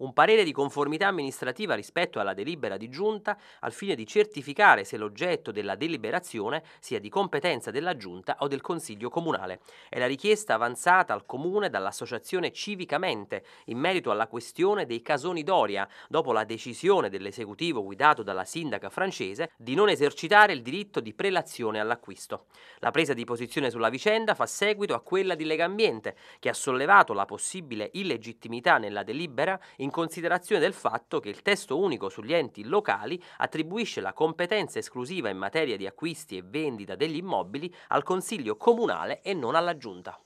un parere di conformità amministrativa rispetto alla delibera di giunta al fine di certificare se l'oggetto della deliberazione sia di competenza della giunta o del consiglio comunale. È la richiesta avanzata al comune dall'associazione Civicamente in merito alla questione dei casoni Doria, dopo la decisione dell'esecutivo guidato dalla sindaca francese di non esercitare il diritto di prelazione all'acquisto. La presa di posizione sulla vicenda fa seguito a quella di Legambiente, che ha sollevato la possibile illegittimità nella delibera in in considerazione del fatto che il testo unico sugli enti locali attribuisce la competenza esclusiva in materia di acquisti e vendita degli immobili al Consiglio comunale e non alla Giunta.